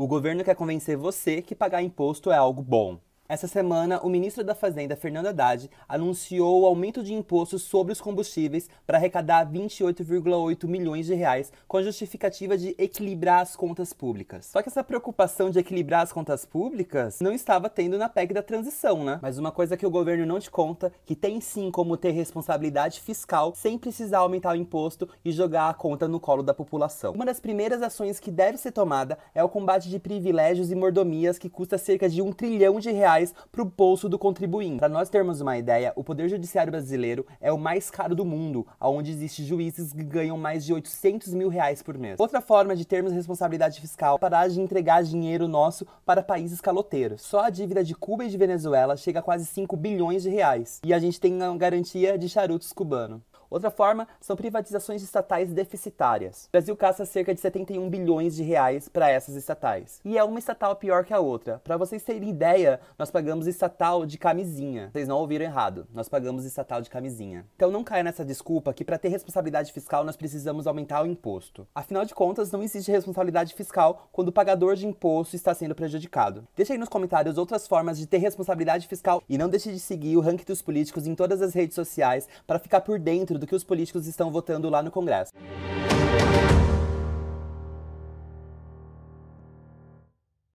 O governo quer convencer você que pagar imposto é algo bom. Essa semana, o ministro da Fazenda, Fernando Haddad, anunciou o aumento de impostos sobre os combustíveis para arrecadar 28,8 milhões de reais, com a justificativa de equilibrar as contas públicas. Só que essa preocupação de equilibrar as contas públicas não estava tendo na PEC da transição, né? Mas uma coisa que o governo não te conta, que tem sim como ter responsabilidade fiscal sem precisar aumentar o imposto e jogar a conta no colo da população. Uma das primeiras ações que deve ser tomada é o combate de privilégios e mordomias que custa cerca de um trilhão de reais reais para o bolso do contribuinte. Para nós termos uma ideia, o Poder Judiciário brasileiro é o mais caro do mundo, onde existem juízes que ganham mais de 800 mil reais por mês. Outra forma de termos responsabilidade fiscal é parar de entregar dinheiro nosso para países caloteiros. Só a dívida de Cuba e de Venezuela chega a quase 5 bilhões de reais. E a gente tem a garantia de charutos cubano. Outra forma são privatizações estatais deficitárias. O Brasil caça cerca de 71 bilhões de reais para essas estatais. E é uma estatal pior que a outra. Para vocês terem ideia, nós pagamos estatal de camisinha. Vocês não ouviram errado. Nós pagamos estatal de camisinha. Então não caia nessa desculpa que para ter responsabilidade fiscal nós precisamos aumentar o imposto. Afinal de contas, não existe responsabilidade fiscal quando o pagador de imposto está sendo prejudicado. Deixe aí nos comentários outras formas de ter responsabilidade fiscal e não deixe de seguir o ranking dos políticos em todas as redes sociais para ficar por dentro do que os políticos estão votando lá no Congresso.